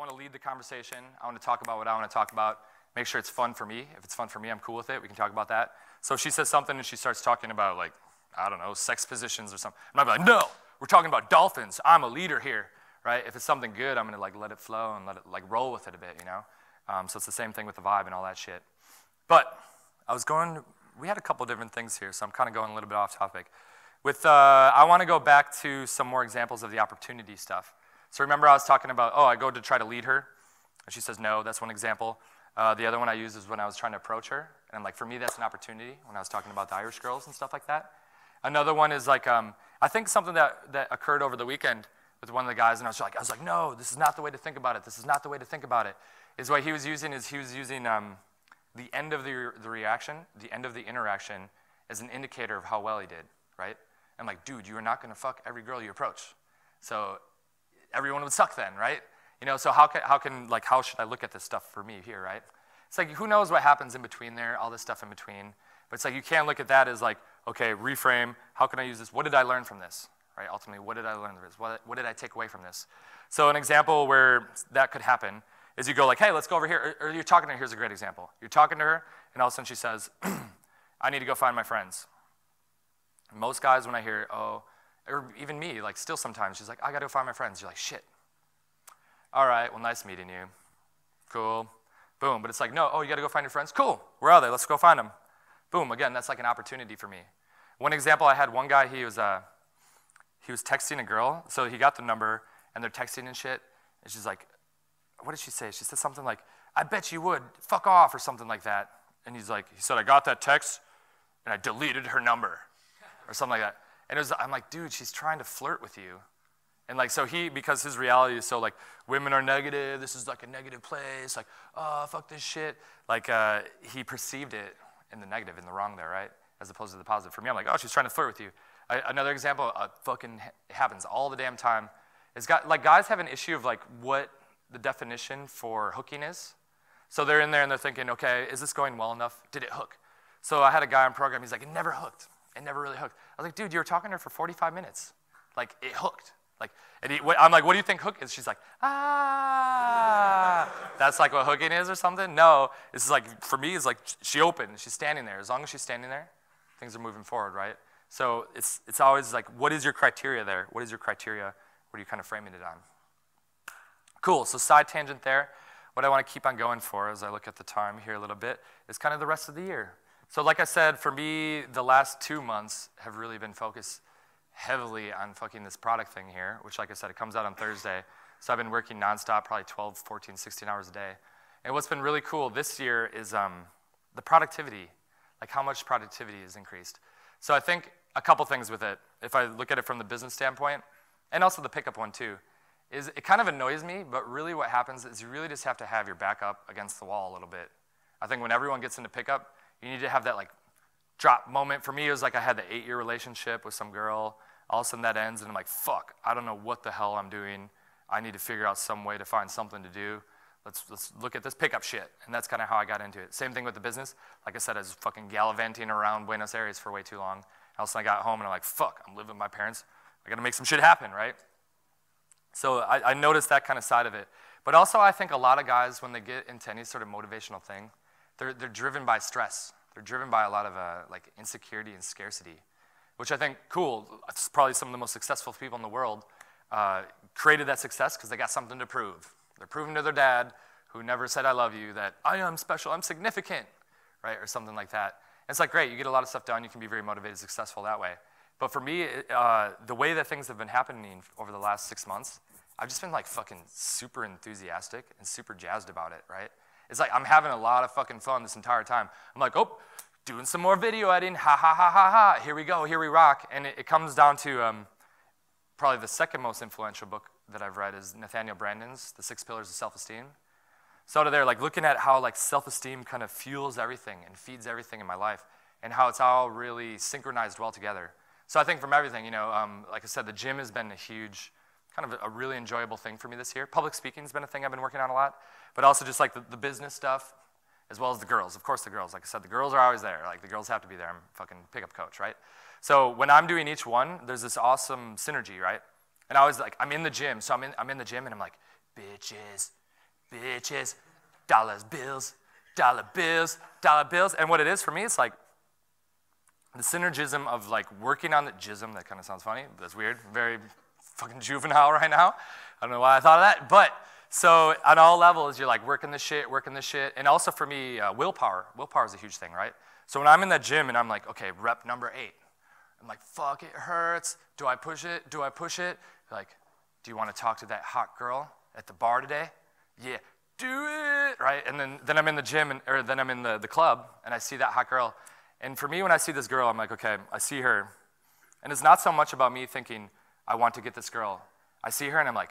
want to lead the conversation. I want to talk about what I want to talk about. Make sure it's fun for me. If it's fun for me, I'm cool with it. We can talk about that. So she says something and she starts talking about like, I don't know, sex positions or something. I'm like, no, we're talking about dolphins. I'm a leader here, right? If it's something good, I'm gonna like let it flow and let it like roll with it a bit, you know. Um, so it's the same thing with the vibe and all that shit. But I was going. We had a couple different things here, so I'm kind of going a little bit off topic. With uh, I want to go back to some more examples of the opportunity stuff. So remember I was talking about, oh, I go to try to lead her, and she says no, that's one example. Uh, the other one I use is when I was trying to approach her, and I'm like for me that's an opportunity when I was talking about the Irish girls and stuff like that. Another one is like, um, I think something that, that occurred over the weekend with one of the guys, and I was like, I was like, no, this is not the way to think about it. This is not the way to think about it. Is what he was using is he was using um, the end of the, the reaction, the end of the interaction, as an indicator of how well he did, right? I'm like, dude, you are not going to fuck every girl you approach. So everyone would suck then, right? You know, so how can, how can, like, how should I look at this stuff for me here, right? It's like, who knows what happens in between there, all this stuff in between. But it's like, you can look at that as like, okay, reframe, how can I use this? What did I learn from this, right? Ultimately, what did I learn from this? What, what did I take away from this? So an example where that could happen is you go like, hey, let's go over here, or, or you're talking to her, here's a great example. You're talking to her, and all of a sudden she says, I need to go find my friends. most guys, when I hear, oh, or even me, like still sometimes, she's like, I gotta go find my friends. You're like, shit. All right, well, nice meeting you. Cool. Boom. But it's like, no, oh, you gotta go find your friends? Cool. Where are they? Let's go find them. Boom. Again, that's like an opportunity for me. One example I had one guy, he was uh, he was texting a girl, so he got the number and they're texting and shit. And she's like, what did she say? She said something like, I bet you would, fuck off, or something like that. And he's like, he said, I got that text and I deleted her number, or something like that. And it was, I'm like, dude, she's trying to flirt with you. And like, so he, because his reality is so like, women are negative, this is like a negative place, like, oh, fuck this shit. Like, uh, he perceived it in the negative, in the wrong there, right? As opposed to the positive. For me, I'm like, oh, she's trying to flirt with you. I, another example, uh, fucking happens all the damn time. It's got, like, guys have an issue of like what the definition for hooking is. So they're in there and they're thinking, okay, is this going well enough? Did it hook? So I had a guy on program, he's like, it never hooked. It never really hooked. I was like, dude, you were talking to her for 45 minutes. Like, it hooked. Like, I'm like, what do you think hook is? She's like, ah. That's like what hooking is or something? No. It's like, for me, it's like she opened. She's standing there. As long as she's standing there, things are moving forward, right? So it's, it's always like, what is your criteria there? What is your criteria? What are you kind of framing it on? Cool. So side tangent there. What I want to keep on going for as I look at the time here a little bit is kind of the rest of the year. So, like I said, for me, the last two months have really been focused heavily on fucking this product thing here, which, like I said, it comes out on Thursday. So, I've been working nonstop, probably 12, 14, 16 hours a day. And what's been really cool this year is um, the productivity, like how much productivity is increased. So, I think a couple things with it, if I look at it from the business standpoint, and also the pickup one too, is it kind of annoys me, but really what happens is you really just have to have your back up against the wall a little bit. I think when everyone gets into pickup, you need to have that like drop moment. For me, it was like I had the eight year relationship with some girl. All of a sudden that ends, and I'm like, fuck, I don't know what the hell I'm doing. I need to figure out some way to find something to do. Let's, let's look at this pickup shit. And that's kind of how I got into it. Same thing with the business. Like I said, I was fucking gallivanting around Buenos Aires for way too long. All of a sudden I got home and I'm like, fuck, I'm living with my parents. I gotta make some shit happen, right? So I, I noticed that kind of side of it. But also, I think a lot of guys, when they get into any sort of motivational thing, they're, they're driven by stress. They're driven by a lot of uh, like insecurity and scarcity, which I think cool. It's probably some of the most successful people in the world uh, created that success because they got something to prove. They're proving to their dad, who never said "I love you," that I am special, I'm significant, right, or something like that. And it's like great, you get a lot of stuff done. You can be very motivated, successful that way. But for me, uh, the way that things have been happening over the last six months, I've just been like fucking super enthusiastic and super jazzed about it, right? It's like I'm having a lot of fucking fun this entire time. I'm like, oh, doing some more video editing. Ha ha ha ha ha. Here we go. Here we rock. And it, it comes down to um, probably the second most influential book that I've read is Nathaniel Brandon's The Six Pillars of Self-Esteem. So out there, like looking at how like self-esteem kind of fuels everything and feeds everything in my life, and how it's all really synchronized well together. So I think from everything, you know, um, like I said, the gym has been a huge kind of a really enjoyable thing for me this year. Public speaking has been a thing I've been working on a lot, but also just like the, the, business stuff, as well as the girls. Of course, the girls. Like I said, the girls are always there. Like the girls have to be there. I'm fucking pickup coach, right? So when I'm doing each one, there's this awesome synergy, right? And I was like, I'm in the gym, so I'm in, I'm in the gym, and I'm like, bitches, bitches, dollars, bills, dollar bills, dollar bills. And what it is for me, it's like the synergism of like working on the jism. That kind of sounds funny. That's weird. Very fucking juvenile right now. I don't know why I thought of that, but so on all levels, you're like working the shit, working the shit, and also for me, uh, willpower. Willpower is a huge thing, right? So when I'm in the gym and I'm like, okay, rep number eight, I'm like, fuck, it hurts. Do I push it? Do I push it? Like, do you want to talk to that hot girl at the bar today? Yeah, do it, right? And then, then I'm in the gym, and, or then I'm in the, the club, and I see that hot girl. And for me, when I see this girl, I'm like, okay, I see her. And it's not so much about me thinking, I want to get this girl. I see her and I'm like,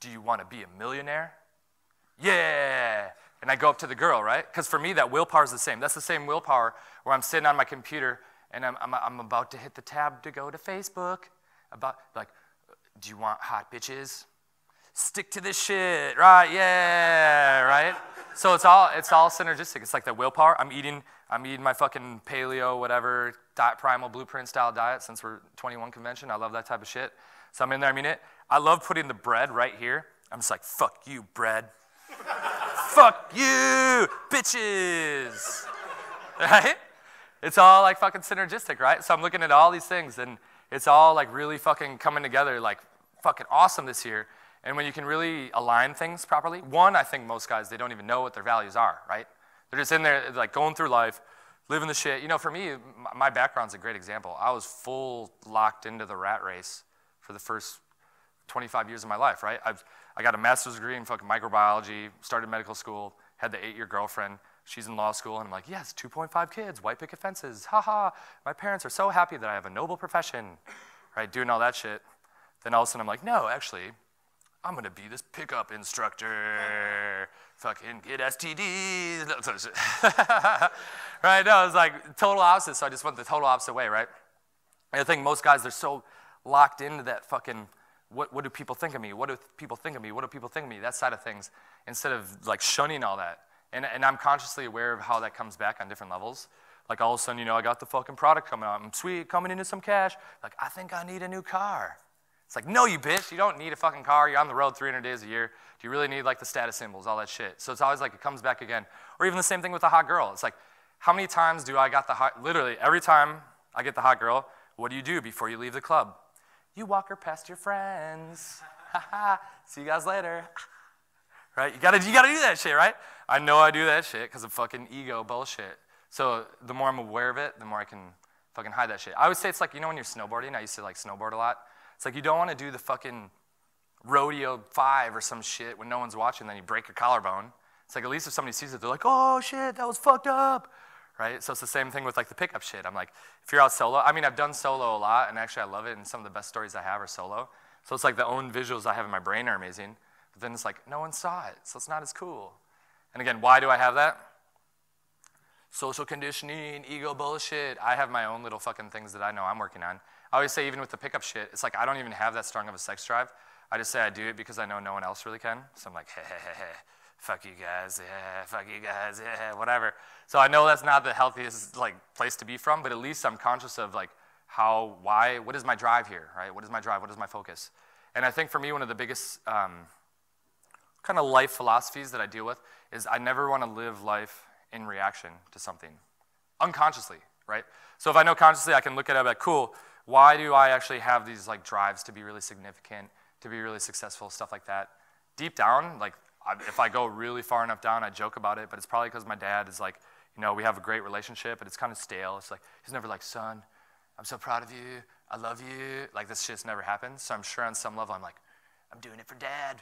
Do you want to be a millionaire? Yeah. And I go up to the girl, right? Because for me, that willpower is the same. That's the same willpower where I'm sitting on my computer and I'm, I'm, I'm about to hit the tab to go to Facebook. About, like, do you want hot bitches? Stick to this shit, right? Yeah, right? So it's all, it's all synergistic. It's like the willpower. I'm eating, I'm eating my fucking paleo, whatever, diet, primal blueprint style diet since we're 21 convention. I love that type of shit. So I'm in there, I mean it. I love putting the bread right here. I'm just like, fuck you, bread. fuck you, bitches. Right? It's all like fucking synergistic, right? So I'm looking at all these things and it's all like really fucking coming together, like fucking awesome this year. And when you can really align things properly, one, I think most guys, they don't even know what their values are, right? They're just in there, like going through life, living the shit. You know, for me, my background's a great example. I was full locked into the rat race for the first 25 years of my life, right? I've, I got a master's degree in fucking microbiology, started medical school, had the eight year girlfriend. She's in law school, and I'm like, yes, 2.5 kids, white picket fences, haha. My parents are so happy that I have a noble profession, right? Doing all that shit. Then all of a sudden, I'm like, no, actually, I'm gonna be this pickup instructor. Fucking get STDs. right? No, it was like total opposite. So I just went the total opposite way, right? And I think most guys, they're so, locked into that fucking what, what do people think of me? What do people think of me? What do people think of me? That side of things, instead of like shunning all that. And, and I'm consciously aware of how that comes back on different levels. Like all of a sudden, you know, I got the fucking product coming out. I'm sweet, coming into some cash. Like, I think I need a new car. It's like, no, you bitch, you don't need a fucking car. You're on the road 300 days a year. Do you really need like the status symbols, all that shit? So it's always like it comes back again. Or even the same thing with the hot girl. It's like, how many times do I got the hot, literally every time I get the hot girl, what do you do before you leave the club? you walk her past your friends. See you guys later. right? You gotta, you gotta do that shit, right? I know I do that shit because of fucking ego bullshit. So the more I'm aware of it, the more I can fucking hide that shit. I would say it's like, you know, when you're snowboarding, I used to like snowboard a lot. It's like you don't wanna do the fucking rodeo five or some shit when no one's watching, then you break your collarbone. It's like at least if somebody sees it, they're like, oh shit, that was fucked up right? So it's the same thing with like the pickup shit. I'm like, if you're out solo, I mean, I've done solo a lot, and actually I love it, and some of the best stories I have are solo. So it's like the own visuals I have in my brain are amazing, but then it's like no one saw it, so it's not as cool. And again, why do I have that? Social conditioning, ego bullshit. I have my own little fucking things that I know I'm working on. I always say, even with the pickup shit, it's like I don't even have that strong of a sex drive. I just say I do it because I know no one else really can. So I'm like, hey, hey, hey, hey fuck you guys, yeah, fuck you guys, yeah, whatever. So I know that's not the healthiest like place to be from, but at least I'm conscious of like how, why, what is my drive here, right? What is my drive? What is my focus? And I think for me, one of the biggest um, kind of life philosophies that I deal with is I never want to live life in reaction to something, unconsciously, right? So if I know consciously, I can look at it like, cool, why do I actually have these like drives to be really significant, to be really successful, stuff like that? Deep down, like I, if I go really far enough down, I joke about it, but it's probably because my dad is like, you know, we have a great relationship, but it's kind of stale. It's like, he's never like, son, I'm so proud of you. I love you. Like, this shit's never happened. So I'm sure on some level, I'm like, I'm doing it for dad.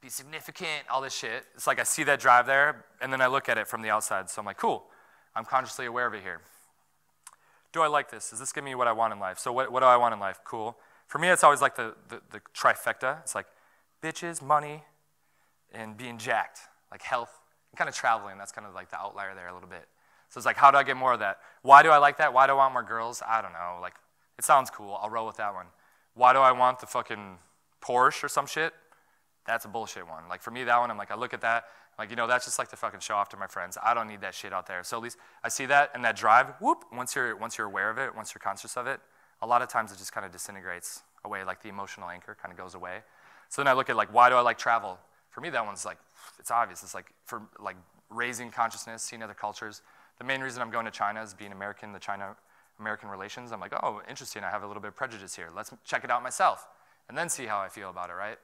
Be significant, all this shit. It's like I see that drive there, and then I look at it from the outside. So I'm like, cool. I'm consciously aware of it here. Do I like this? Does this give me what I want in life? So, what, what do I want in life? Cool. For me, it's always like the, the, the trifecta. It's like bitches, money, and being jacked, like health, and kind of traveling. That's kind of like the outlier there a little bit. So it's like, how do I get more of that? Why do I like that? Why do I want more girls? I don't know. Like, it sounds cool. I'll roll with that one. Why do I want the fucking Porsche or some shit? That's a bullshit one. Like, for me, that one, I'm like, I look at that, I'm like, you know, that's just like to fucking show off to my friends. I don't need that shit out there. So at least I see that and that drive, whoop, once you're, once you're aware of it, once you're conscious of it, a lot of times it just kind of disintegrates away, like the emotional anchor kind of goes away. So then I look at like, why do I like travel? for me, that one's like, it's obvious. It's like for like raising consciousness, seeing other cultures. The main reason I'm going to China is being American, the China American relations. I'm like, oh, interesting. I have a little bit of prejudice here. Let's check it out myself and then see how I feel about it, right?